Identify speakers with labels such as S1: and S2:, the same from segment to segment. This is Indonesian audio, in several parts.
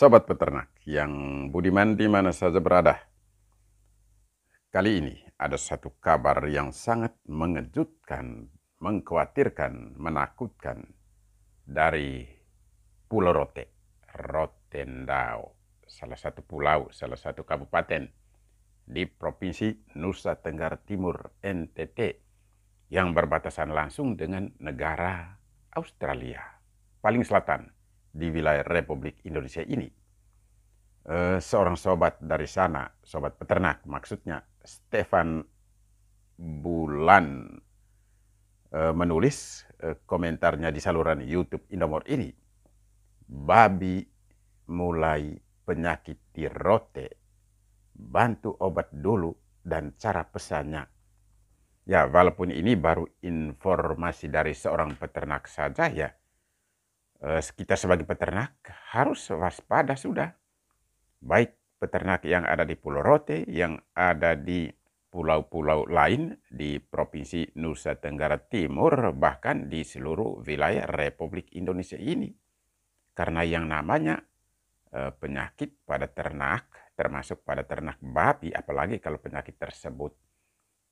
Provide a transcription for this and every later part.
S1: Sobat peternak yang budiman di mana saja berada. Kali ini ada satu kabar yang sangat mengejutkan, mengkhawatirkan, menakutkan dari Pulau Rote, Rotendao, salah satu pulau, salah satu kabupaten di Provinsi Nusa Tenggara Timur, NTT, yang berbatasan langsung dengan negara Australia, paling selatan, di wilayah Republik Indonesia ini. Uh, seorang sobat dari sana, sobat peternak maksudnya, Stefan Bulan uh, menulis uh, komentarnya di saluran YouTube Indomor ini. Babi mulai penyakit di tirote, bantu obat dulu dan cara pesannya Ya, walaupun ini baru informasi dari seorang peternak saja ya, Eh, kita sebagai peternak harus waspada sudah. Baik peternak yang ada di Pulau Rote, yang ada di pulau-pulau lain di Provinsi Nusa Tenggara Timur, bahkan di seluruh wilayah Republik Indonesia ini. Karena yang namanya eh, penyakit pada ternak, termasuk pada ternak babi, apalagi kalau penyakit tersebut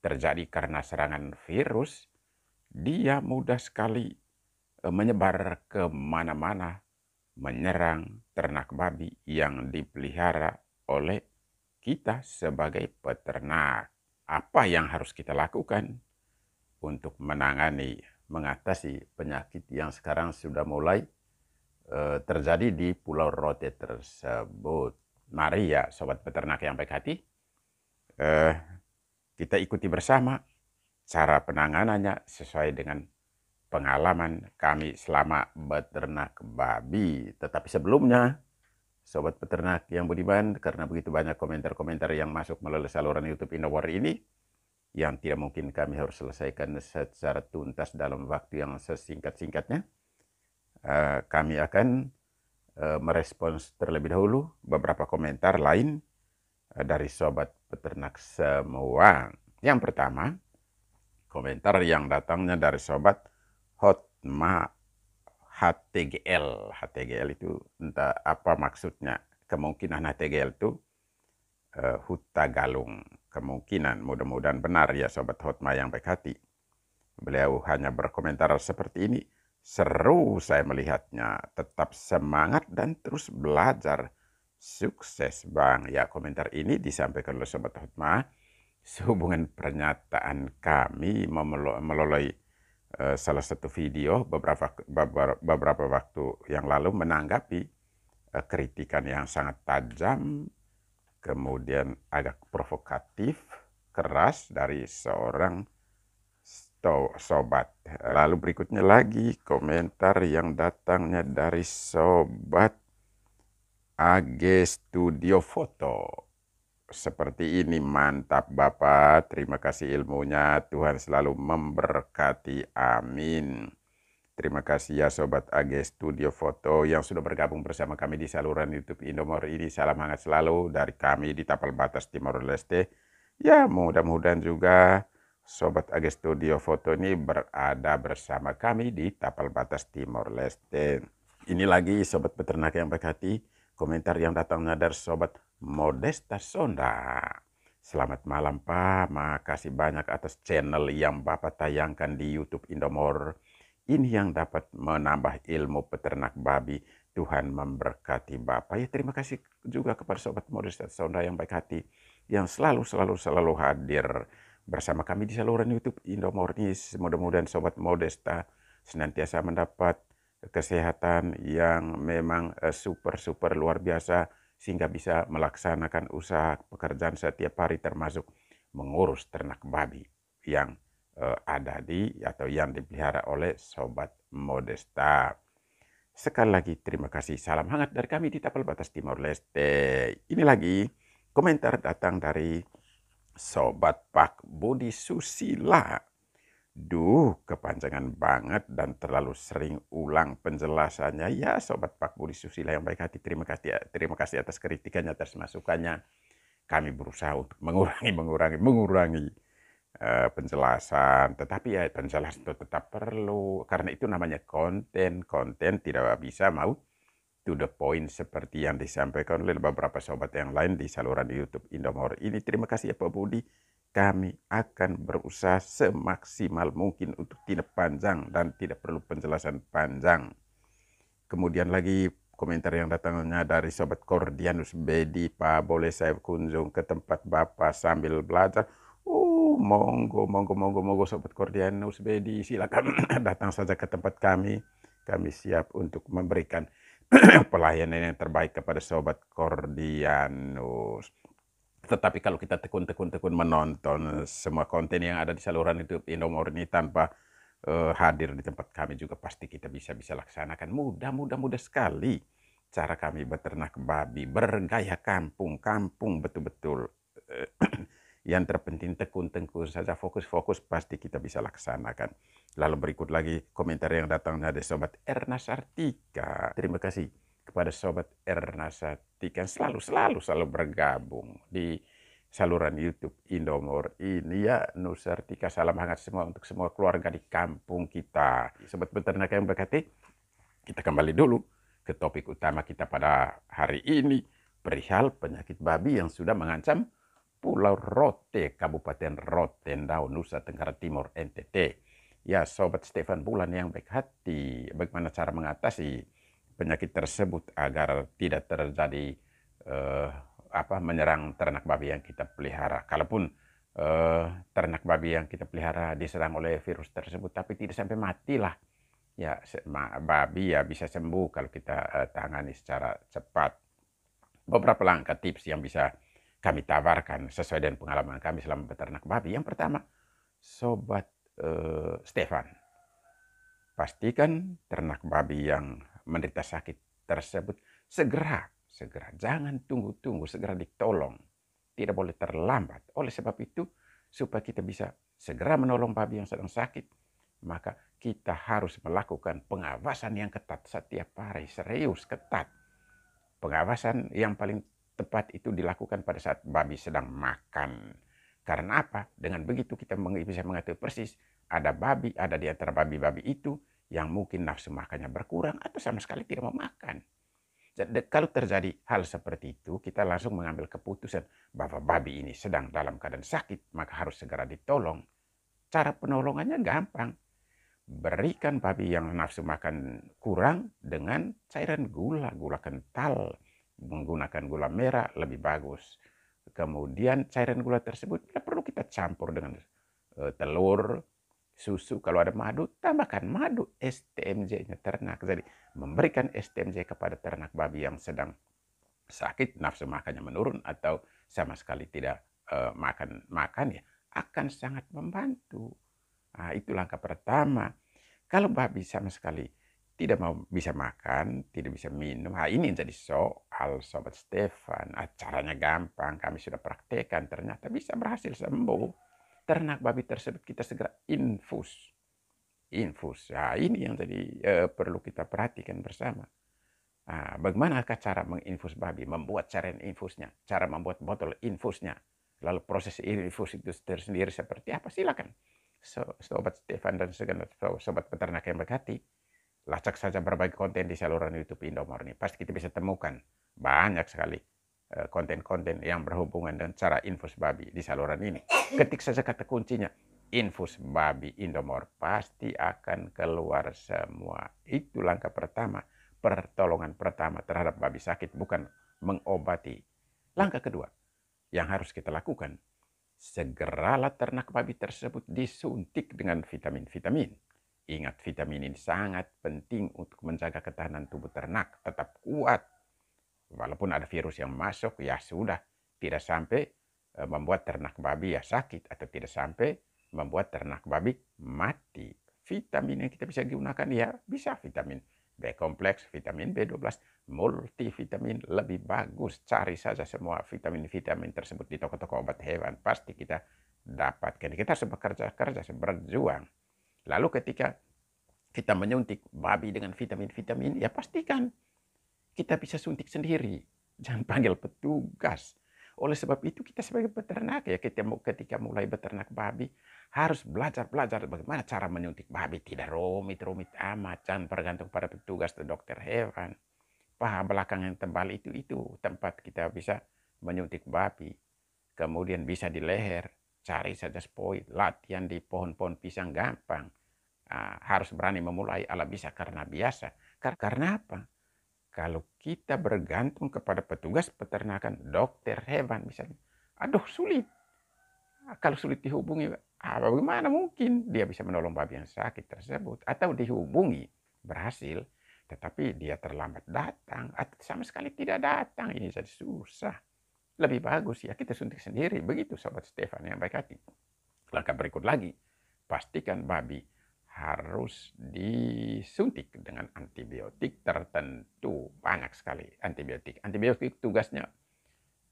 S1: terjadi karena serangan virus, dia mudah sekali menyebar kemana-mana, menyerang ternak babi yang dipelihara oleh kita sebagai peternak. Apa yang harus kita lakukan untuk menangani, mengatasi penyakit yang sekarang sudah mulai eh, terjadi di Pulau Rote tersebut? Mari ya, sobat peternak yang baik hati, eh, kita ikuti bersama cara penanganannya sesuai dengan pengalaman kami selama beternak babi. Tetapi sebelumnya, Sobat Peternak yang budiman, karena begitu banyak komentar-komentar yang masuk melalui saluran YouTube Indowar ini, yang tidak mungkin kami harus selesaikan secara tuntas dalam waktu yang sesingkat-singkatnya, eh, kami akan eh, merespons terlebih dahulu beberapa komentar lain eh, dari Sobat Peternak semua. Yang pertama, komentar yang datangnya dari Sobat hotma HTGL HTGL itu entah apa maksudnya kemungkinan HTGL itu uh, Huta Galung kemungkinan mudah-mudahan benar ya sobat hotma yang baik hati beliau hanya berkomentar seperti ini seru saya melihatnya tetap semangat dan terus belajar sukses bang ya komentar ini disampaikan oleh sobat hotma sehubungan pernyataan kami meloloi Eh, salah satu video beberapa beberapa waktu yang lalu menanggapi eh, kritikan yang sangat tajam, kemudian agak provokatif, keras dari seorang sobat. Eh, lalu berikutnya lagi komentar yang datangnya dari sobat AG Studio Foto seperti ini. Mantap Bapak, terima kasih ilmunya. Tuhan selalu memberkati. Amin. Terima kasih ya Sobat AG Studio Foto yang sudah bergabung bersama kami di saluran YouTube Indomor ini. Salam hangat selalu dari kami di Tapal Batas Timor Leste. Ya mudah-mudahan juga Sobat AG Studio Foto ini berada bersama kami di Tapal Batas Timor Leste. Ini lagi Sobat Peternak yang berkati, komentar yang datangnya dari Sobat Modesta Sonda. Selamat malam Pak, makasih banyak atas channel yang Bapak tayangkan di Youtube Indomor. Ini yang dapat menambah ilmu peternak babi. Tuhan memberkati Bapak. Ya terima kasih juga kepada Sobat Modesta Sonda yang baik hati. Yang selalu-selalu-selalu hadir bersama kami di saluran Youtube Indomor News. Mudah-mudahan Sobat Modesta senantiasa mendapat kesehatan yang memang super-super eh, luar biasa sehingga bisa melaksanakan usaha pekerjaan setiap hari termasuk mengurus ternak babi yang uh, ada di atau yang dipelihara oleh Sobat Modesta. Sekali lagi terima kasih. Salam hangat dari kami di Tapal Batas Timor Leste. Ini lagi komentar datang dari Sobat Pak Budi Susila. Duh, kepanjangan banget dan terlalu sering ulang penjelasannya. Ya, Sobat Pak Budi Susila yang baik hati, terima kasih, terima kasih atas kritikannya, atas masukannya. Kami berusaha untuk mengurangi, mengurangi, mengurangi uh, penjelasan. Tetapi ya penjelasan itu tetap perlu. Karena itu namanya konten. Konten tidak bisa mau to the point seperti yang disampaikan oleh beberapa sobat yang lain di saluran YouTube Indomor ini. Terima kasih ya Pak Budi kami akan berusaha semaksimal mungkin untuk tidak panjang dan tidak perlu penjelasan panjang. Kemudian lagi komentar yang datangnya dari Sobat Kordianus Bedi, Pak boleh saya kunjung ke tempat Bapak sambil belajar? Oh, monggo, monggo, monggo, monggo Sobat Kordianus Bedi, silakan datang saja ke tempat kami. Kami siap untuk memberikan pelayanan yang terbaik kepada Sobat Kordianus. Tetapi kalau kita tekun-tekun-tekun menonton semua konten yang ada di saluran itu Indomor ini tanpa uh, hadir di tempat kami juga pasti kita bisa-bisa laksanakan. Mudah-mudah-mudah sekali cara kami beternak babi, bergaya kampung-kampung betul-betul. Eh, yang terpenting tekun-tekun saja fokus-fokus pasti kita bisa laksanakan. Lalu berikut lagi komentar yang datang dari Sobat Ernas Artika. Terima kasih kepada sobat Ernasa kan selalu selalu selalu bergabung di saluran YouTube Indomor ini ya Nusartika salam hangat semua untuk semua keluarga di kampung kita. Sobat peternak yang berkati, kita kembali dulu ke topik utama kita pada hari ini perihal penyakit babi yang sudah mengancam Pulau Rote, Kabupaten Rotendau, Nusa Tenggara Timur, NTT. Ya, Sobat Stefan Bulan yang baik hati, bagaimana cara mengatasi penyakit tersebut agar tidak terjadi uh, apa menyerang ternak babi yang kita pelihara. Kalaupun uh, ternak babi yang kita pelihara diserang oleh virus tersebut, tapi tidak sampai matilah. Ya, babi ya bisa sembuh kalau kita uh, tangani secara cepat. Beberapa langkah tips yang bisa kami tawarkan sesuai dengan pengalaman kami selama beternak babi. Yang pertama, sobat uh, Stefan, pastikan ternak babi yang menderita sakit tersebut, segera, segera. Jangan tunggu-tunggu, segera ditolong. Tidak boleh terlambat. Oleh sebab itu, supaya kita bisa segera menolong babi yang sedang sakit, maka kita harus melakukan pengawasan yang ketat setiap hari, serius, ketat. Pengawasan yang paling tepat itu dilakukan pada saat babi sedang makan. Karena apa? Dengan begitu kita bisa mengatur persis ada babi, ada di antara babi-babi itu yang mungkin nafsu makannya berkurang atau sama sekali tidak mau makan. Jadi, kalau terjadi hal seperti itu, kita langsung mengambil keputusan bahwa babi ini sedang dalam keadaan sakit, maka harus segera ditolong. Cara penolongannya gampang. Berikan babi yang nafsu makan kurang dengan cairan gula, gula kental. Menggunakan gula merah lebih bagus. Kemudian cairan gula tersebut tidak perlu kita campur dengan eh, telur, susu. Kalau ada madu, tambahkan madu STMJ-nya ternak. Jadi memberikan STMJ kepada ternak babi yang sedang sakit, nafsu makannya menurun atau sama sekali tidak uh, makan makan ya akan sangat membantu. Nah, itu langkah pertama. Kalau babi sama sekali tidak mau bisa makan, tidak bisa minum, nah, ini jadi soal sobat Stefan. Acaranya gampang, kami sudah praktekkan, ternyata bisa berhasil sembuh ternak babi tersebut kita segera infus. Infus. Nah, ini yang tadi eh, perlu kita perhatikan bersama. Nah, bagaimana cara menginfus babi? Membuat cara infusnya, cara membuat botol infusnya. Lalu proses infus itu tersendiri seperti apa? Silakan. So, sobat Stefan dan segala sobat peternak yang berhati, lacak saja berbagai konten di saluran YouTube Indomorni. Pasti kita bisa temukan banyak sekali Eh, konten-konten yang berhubungan dengan cara infus babi di saluran ini. Ketik saja kata kuncinya, infus babi Indomor pasti akan keluar semua. Itu langkah pertama, pertolongan pertama terhadap babi sakit, bukan mengobati. Langkah kedua yang harus kita lakukan, segeralah ternak babi tersebut disuntik dengan vitamin-vitamin. Ingat vitamin ini sangat penting untuk menjaga ketahanan tubuh ternak tetap kuat Walaupun ada virus yang masuk, ya sudah. Tidak sampai eh, membuat ternak babi ya sakit atau tidak sampai membuat ternak babi mati. Vitamin yang kita bisa gunakan ya bisa vitamin B kompleks, vitamin B12, multivitamin lebih bagus. Cari saja semua vitamin-vitamin tersebut di toko-toko obat hewan. Pasti kita dapatkan. Kita harus bekerja kerja, berjuang. Lalu ketika kita menyuntik babi dengan vitamin-vitamin, ya pastikan kita bisa suntik sendiri. Jangan panggil petugas. Oleh sebab itu kita sebagai peternak ya kita mau ketika mulai beternak babi harus belajar belajar bagaimana cara menyuntik babi tidak romit-romit amat jangan bergantung pada petugas atau dokter hewan. Paha belakang yang tebal itu itu tempat kita bisa menyuntik babi. Kemudian bisa di leher, cari saja spoil, latihan di pohon-pohon pisang gampang. Uh, harus berani memulai ala bisa karena biasa. Karena apa? Kalau kita bergantung kepada petugas peternakan, dokter hewan misalnya, aduh sulit. Ah, kalau sulit dihubungi, apa bagaimana mungkin dia bisa menolong babi yang sakit tersebut atau dihubungi berhasil, tetapi dia terlambat datang atau sama sekali tidak datang ini jadi susah. Lebih bagus ya kita suntik sendiri begitu sahabat Stefan yang baik hati. Langkah berikut lagi, pastikan babi harus disuntik dengan antibiotik tertentu banyak sekali antibiotik. Antibiotik tugasnya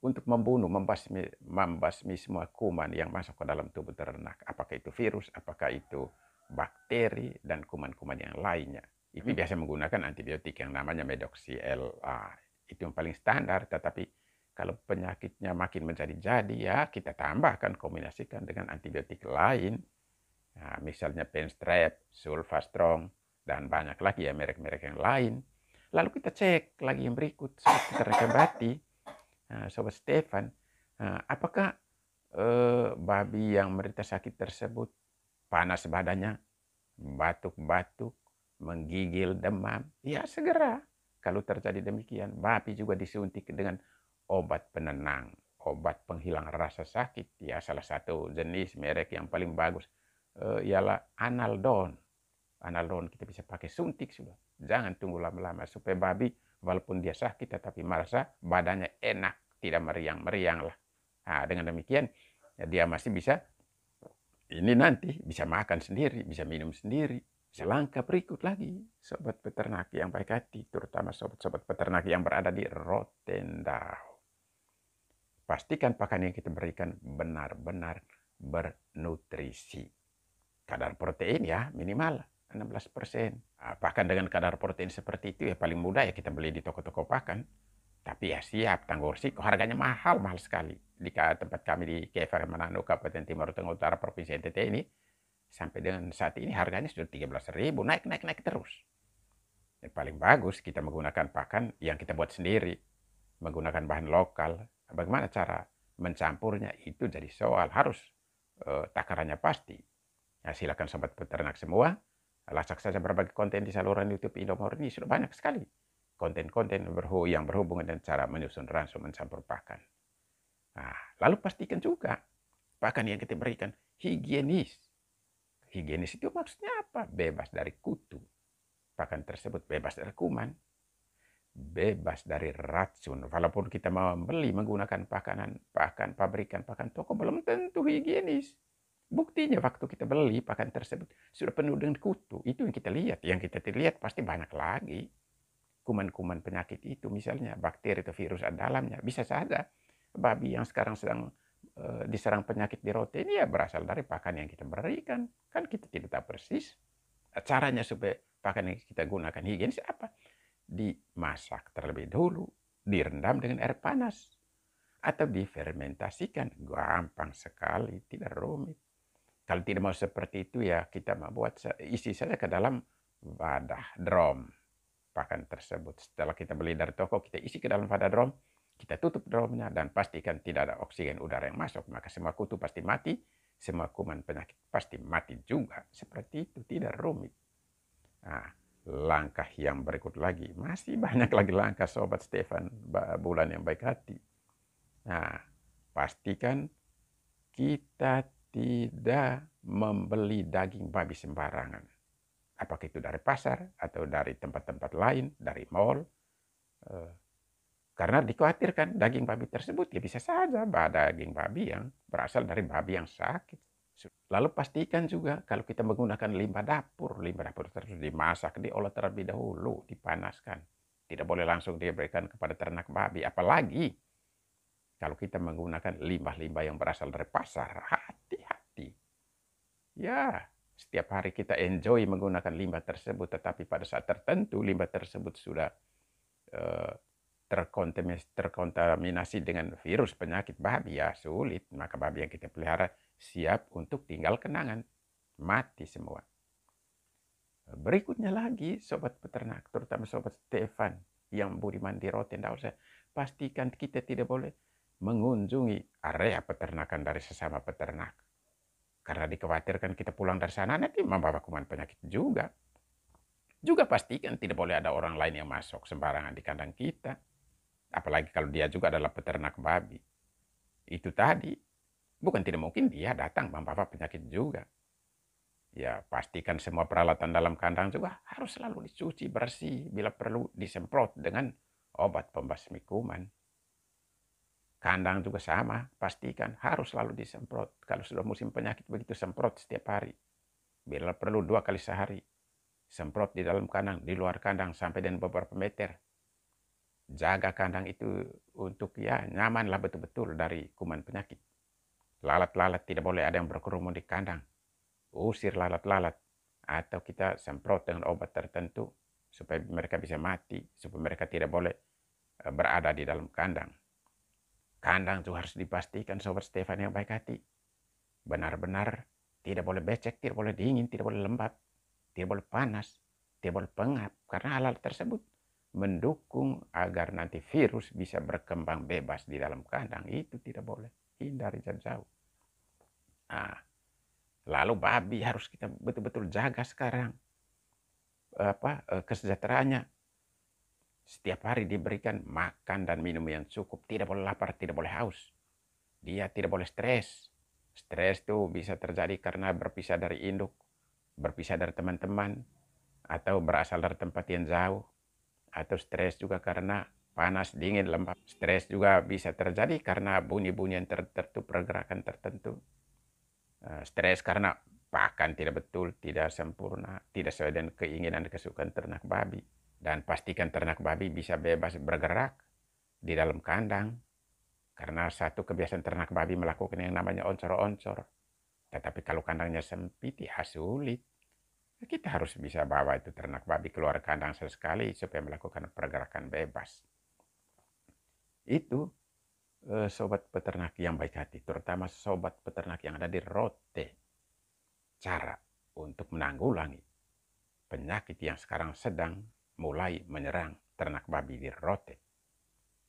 S1: untuk membunuh, membasmi, membasmi semua kuman yang masuk ke dalam tubuh ternak. Apakah itu virus, apakah itu bakteri, dan kuman-kuman yang lainnya. Ini biasanya hmm. biasa menggunakan antibiotik yang namanya medoxi LA. Itu yang paling standar, tetapi kalau penyakitnya makin menjadi-jadi ya kita tambahkan, kombinasikan dengan antibiotik lain. Nah, misalnya penstrep, sulfastrong, dan banyak lagi ya merek-merek yang lain. Lalu kita cek lagi yang berikut, saat kita rekabati, nah, eh, Sobat Stefan, eh, apakah eh, babi yang menderita sakit tersebut panas badannya, batuk-batuk, menggigil, demam? Ya segera. Kalau terjadi demikian, babi juga disuntik dengan obat penenang, obat penghilang rasa sakit. Ya salah satu jenis merek yang paling bagus ialah Analdon. Analdon kita bisa pakai suntik sudah Jangan tunggu lama-lama supaya babi walaupun dia sakit tetapi merasa badannya enak, tidak meriang-meriang lah. Nah, dengan demikian ya dia masih bisa ini nanti bisa makan sendiri, bisa minum sendiri. Selangkah berikut lagi, sobat peternak yang baik hati, terutama sobat-sobat peternak yang berada di Rotendau. Pastikan pakan yang kita berikan benar-benar bernutrisi. Kadar protein ya minimal 16 persen. Ah, bahkan dengan kadar protein seperti itu ya paling mudah ya kita beli di toko-toko pakan. Tapi ya siap tanggung risiko oh, harganya mahal mahal sekali. Di tempat kami di KFR Manado Kabupaten Timur Tengah Utara Provinsi NTT ini sampai dengan saat ini harganya sudah ribu naik naik naik terus. Yang paling bagus kita menggunakan pakan yang kita buat sendiri, menggunakan bahan lokal. Bagaimana cara mencampurnya itu jadi soal harus eh, takarannya pasti. Nah, silakan sobat peternak semua Lacak saja berbagai konten di saluran YouTube Indomor ini sudah banyak sekali. Konten-konten yang berhubungan dengan cara menyusun ransum mencampur pakan. Nah, lalu pastikan juga pakan yang kita berikan higienis. Higienis itu maksudnya apa? Bebas dari kutu. Pakan tersebut bebas dari kuman. Bebas dari racun. Walaupun kita mau membeli menggunakan pakanan, pakan pabrikan, pakan toko, belum tentu higienis. Buktinya waktu kita beli pakan tersebut sudah penuh dengan kutu. Itu yang kita lihat. Yang kita lihat pasti banyak lagi. Kuman-kuman penyakit itu misalnya bakteri atau virus ada dalamnya. Bisa saja babi yang sekarang sedang e, diserang penyakit di roti ini ya berasal dari pakan yang kita berikan. Kan kita tidak tahu persis. Caranya supaya pakan yang kita gunakan higienis apa? Dimasak terlebih dahulu. Direndam dengan air panas. Atau difermentasikan. Gampang sekali. Tidak rumit. Kalau tidak mau seperti itu ya kita membuat isi saja ke dalam wadah drum pakan tersebut. Setelah kita beli dari toko, kita isi ke dalam wadah drum, kita tutup drumnya dan pastikan tidak ada oksigen udara yang masuk. Maka semua kutu pasti mati, semua kuman penyakit pasti mati juga. Seperti itu tidak rumit. Nah, langkah yang berikut lagi. Masih banyak lagi langkah Sobat Stefan bulan yang baik hati. Nah, pastikan kita tidak membeli daging babi sembarangan. Apakah itu dari pasar atau dari tempat-tempat lain, dari mall. Eh, karena dikhawatirkan daging babi tersebut ya bisa saja ada daging babi yang berasal dari babi yang sakit. Lalu pastikan juga kalau kita menggunakan limbah dapur, limbah dapur tersebut dimasak, diolah terlebih dahulu, dipanaskan. Tidak boleh langsung diberikan kepada ternak babi, apalagi kalau kita menggunakan limbah-limbah yang berasal dari pasar, hati-hati. Ya, setiap hari kita enjoy menggunakan limbah tersebut, tetapi pada saat tertentu limbah tersebut sudah uh, terkontaminasi, dengan virus penyakit babi ya sulit. Maka babi yang kita pelihara siap untuk tinggal kenangan, mati semua. Berikutnya lagi sobat peternak, terutama sobat Stefan yang budiman di roten saya pastikan kita tidak boleh mengunjungi area peternakan dari sesama peternak. Karena dikhawatirkan kita pulang dari sana nanti membawa kuman penyakit juga. Juga pastikan tidak boleh ada orang lain yang masuk sembarangan di kandang kita. Apalagi kalau dia juga adalah peternak babi. Itu tadi, bukan tidak mungkin dia datang membawa penyakit juga. Ya pastikan semua peralatan dalam kandang juga harus selalu dicuci bersih. Bila perlu disemprot dengan obat pembasmi kuman. Kandang juga sama, pastikan harus selalu disemprot. Kalau sudah musim penyakit begitu semprot setiap hari. Bila perlu dua kali sehari. Semprot di dalam kandang, di luar kandang sampai dengan beberapa meter. Jaga kandang itu untuk ya nyamanlah betul-betul dari kuman penyakit. Lalat-lalat tidak boleh ada yang berkerumun di kandang. Usir lalat-lalat atau kita semprot dengan obat tertentu supaya mereka bisa mati, supaya mereka tidak boleh eh, berada di dalam kandang. Kandang itu harus dipastikan sobat Stefan yang baik hati. Benar-benar tidak boleh becek, tidak boleh dingin, tidak boleh lembab, tidak boleh panas, tidak boleh pengap. Karena hal-hal tersebut mendukung agar nanti virus bisa berkembang bebas di dalam kandang. Itu tidak boleh. Hindari jauh. Nah, lalu babi harus kita betul-betul jaga sekarang apa eh, kesejahteraannya setiap hari diberikan makan dan minum yang cukup. Tidak boleh lapar, tidak boleh haus. Dia tidak boleh stres. Stres itu bisa terjadi karena berpisah dari induk, berpisah dari teman-teman, atau berasal dari tempat yang jauh. Atau stres juga karena panas, dingin, lembab. Stres juga bisa terjadi karena bunyi-bunyian tertentu, pergerakan tertentu. Eh, stres karena pakan tidak betul, tidak sempurna, tidak sesuai dengan keinginan kesukaan ternak babi dan pastikan ternak babi bisa bebas bergerak di dalam kandang. Karena satu kebiasaan ternak babi melakukan yang namanya oncor-oncor. Tetapi kalau kandangnya sempit ya sulit. Kita harus bisa bawa itu ternak babi keluar kandang sesekali supaya melakukan pergerakan bebas. Itu eh, sobat peternak yang baik hati, terutama sobat peternak yang ada di Rote. Cara untuk menanggulangi penyakit yang sekarang sedang mulai menyerang ternak babi di rote.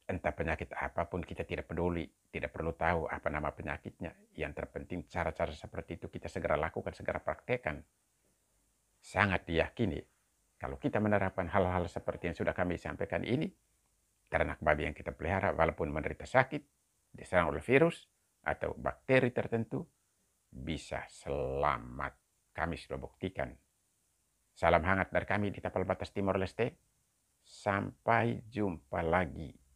S1: Entah penyakit apapun kita tidak peduli, tidak perlu tahu apa nama penyakitnya. Yang terpenting cara-cara seperti itu kita segera lakukan, segera praktekkan. Sangat diyakini kalau kita menerapkan hal-hal seperti yang sudah kami sampaikan ini, ternak babi yang kita pelihara walaupun menderita sakit, diserang oleh virus atau bakteri tertentu, bisa selamat. Kami sudah buktikan Salam hangat dari kami di Tapal Batas Timor Leste. Sampai jumpa lagi.